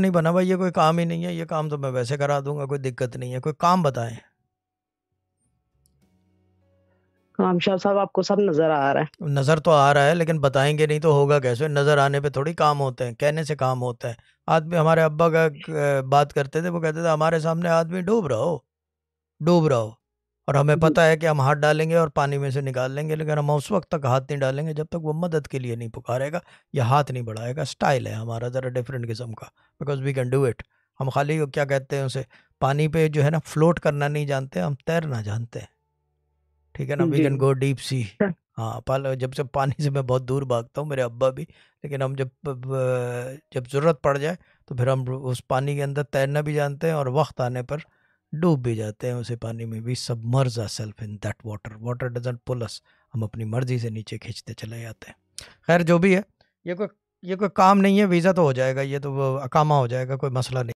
नहीं बना भाई ये कोई काम ही नहीं है ये काम तो मैं वैसे करा दूंगा कोई दिक्कत नहीं है कोई काम बताए काम शाह साहब आपको सब नजर आ रहा है नजर तो आ रहा है लेकिन बताएंगे नहीं तो होगा कैसे नजर आने पे थोड़ी काम होते हैं कहने से काम होता है आदमी हमारे अब्बा का बात करते थे वो कहते थे हमारे सामने आदमी डूब रहा हो डूब रहा हो और हमें पता है कि हम हाथ डालेंगे और पानी में से निकाल लेंगे लेकिन हम उस वक्त तक हाथ नहीं डालेंगे जब तक वो मदद के लिए नहीं पुकारेगा या हाथ नहीं बढ़ाएगा स्टाइल है हमारा ज़रा डिफरेंट किस्म का because we can do it हम खाली क्या कहते हैं उसे पानी पे जो है ना फ्लोट करना नहीं जानते हम तैरना जानते हैं ठीक है ना we can go deep sea हाँ पाल जब से पानी से मैं बहुत दूर भागता हूँ मेरे अब्बा भी लेकिन हम जब जब ज़रूरत पड़ जाए तो फिर हम उस पानी के अंदर तैरना भी जानते हैं और वक्त आने पर डूब भी जाते हैं उसे पानी में भी merge a self in that water water doesn't pull us हम अपनी मर्जी से नीचे खींचते चले जाते हैं खैर जो भी है ये कोई ये कोई काम नहीं है वीज़ा तो हो जाएगा ये तो अकामा हो जाएगा कोई मसला नहीं